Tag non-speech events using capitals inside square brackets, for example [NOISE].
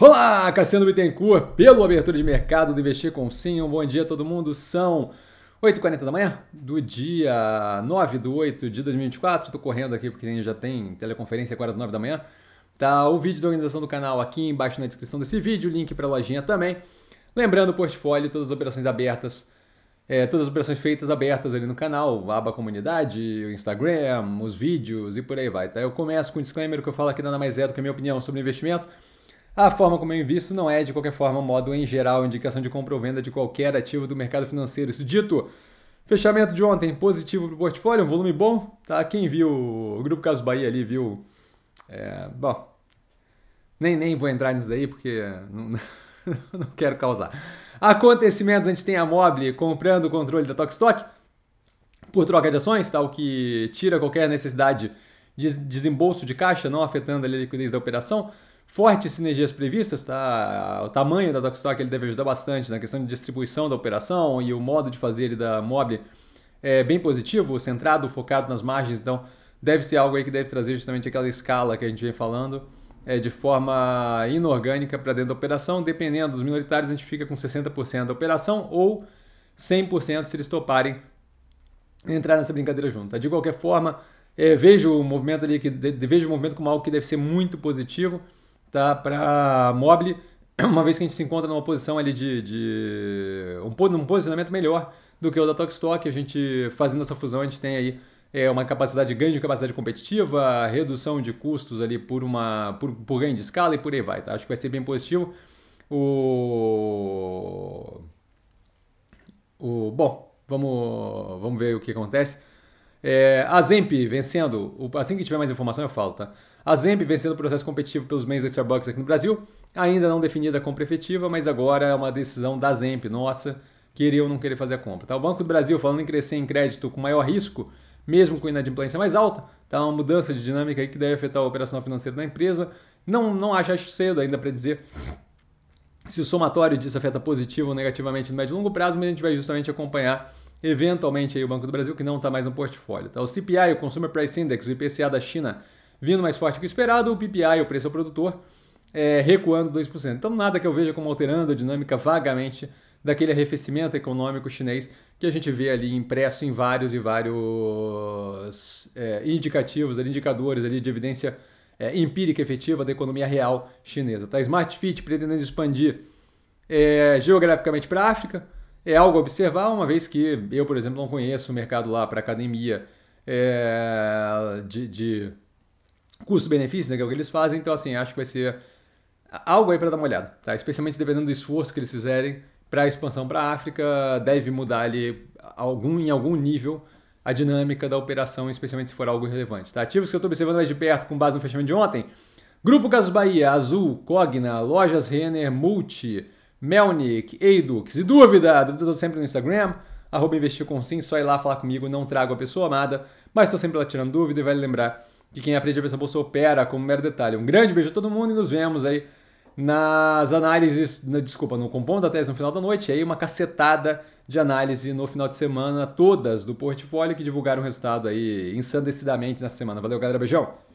Olá, Cassiano Bittencourt, pelo Abertura de Mercado do Investir com Sim. Um bom dia a todo mundo. São 8h40 da manhã do dia 9 do 8 de 2024. Estou correndo aqui porque já tem teleconferência agora às 9 da manhã. Tá o vídeo da organização do canal aqui embaixo na descrição desse vídeo, link para a lojinha também. Lembrando o portfólio, todas as operações abertas, é, todas as operações feitas abertas ali no canal, aba comunidade, o Instagram, os vídeos e por aí vai. Tá? Eu começo com um disclaimer que eu falo aqui nada mais é do que a minha opinião sobre investimento a forma como eu invisto não é, de qualquer forma, modo em geral, indicação de compra ou venda de qualquer ativo do mercado financeiro. Isso dito, fechamento de ontem positivo para o portfólio, um volume bom. Tá? Quem viu o Grupo Caso Bahia ali viu. É, bom, nem, nem vou entrar nisso daí porque [LAUGHS] não, não quero causar. Acontecimentos: a gente tem a Mobile comprando o controle da Tokstok por troca de ações, tá? O que tira qualquer necessidade de desembolso de caixa, não afetando a liquidez da operação fortes sinergias previstas, tá? O tamanho da Dockstock ele deve ajudar bastante na questão de distribuição da operação e o modo de fazer ele da mob é bem positivo, centrado, focado nas margens, então deve ser algo aí que deve trazer justamente aquela escala que a gente vem falando é, de forma inorgânica para dentro da operação. Dependendo dos minoritários, a gente fica com 60% da operação ou 100% se eles toparem entrar nessa brincadeira junto. Tá? De qualquer forma, é, vejo o movimento ali que de, vejo o movimento como algo que deve ser muito positivo tá? Para Mobile, [CLEARS THROAT] uma vez que a gente se encontra numa posição ali de, de um, um posicionamento melhor do que o da Tokstok, a gente fazendo essa fusão, a gente tem aí é, uma capacidade ganho de capacidade competitiva, redução de custos ali por uma por, por ganho de escala e por aí vai, tá? Acho que vai ser bem positivo. O o bom, vamos vamos ver o que acontece. É, a Zemp vencendo, assim que tiver mais informação eu falo, tá? A Zemp vencendo o processo competitivo pelos meios da Starbucks aqui no Brasil, ainda não definida a compra efetiva, mas agora é uma decisão da Zemp, nossa, querer ou não querer fazer a compra. Tá? O Banco do Brasil, falando em crescer em crédito com maior risco, mesmo com inadimplência mais alta, tá uma mudança de dinâmica aí que deve afetar a operação financeira da empresa. Não, não acho, acho cedo ainda para dizer se o somatório disso afeta positivo ou negativamente no médio e longo prazo, mas a gente vai justamente acompanhar eventualmente aí o Banco do Brasil, que não está mais no portfólio. Tá? O CPI, o Consumer Price Index, o IPCA da China, Vindo mais forte que o esperado, o PPI, o preço ao produtor, é, recuando 2%. Então, nada que eu veja como alterando a dinâmica vagamente daquele arrefecimento econômico chinês que a gente vê ali impresso em vários e vários é, indicativos, ali, indicadores ali de evidência é, empírica efetiva da economia real chinesa. Tá? Smart Fit pretendendo expandir é, geograficamente para a África é algo a observar, uma vez que eu, por exemplo, não conheço o mercado lá para academia é, de, de custo-benefício, né, que é o que eles fazem. Então, assim, acho que vai ser algo aí para dar uma olhada, tá? Especialmente dependendo do esforço que eles fizerem para a expansão para a África, deve mudar ali algum, em algum nível a dinâmica da operação, especialmente se for algo relevante, tá? Ativos que eu estou observando mais de perto com base no fechamento de ontem, Grupo Casas Bahia, Azul, Cogna, Lojas Renner, Multi, Melnick, Eidux. E dúvida, dúvida estou sempre no Instagram, arroba investir com sim, só ir lá falar comigo, não trago a pessoa amada, mas estou sempre lá tirando dúvida e vale lembrar que quem aprende a pensar bolsa opera como um mero detalhe. Um grande beijo a todo mundo e nos vemos aí nas análises, na, desculpa, no compondo da tese no final da noite, aí uma cacetada de análise no final de semana, todas do portfólio que divulgaram o resultado aí ensandecidamente na semana. Valeu, galera, beijão!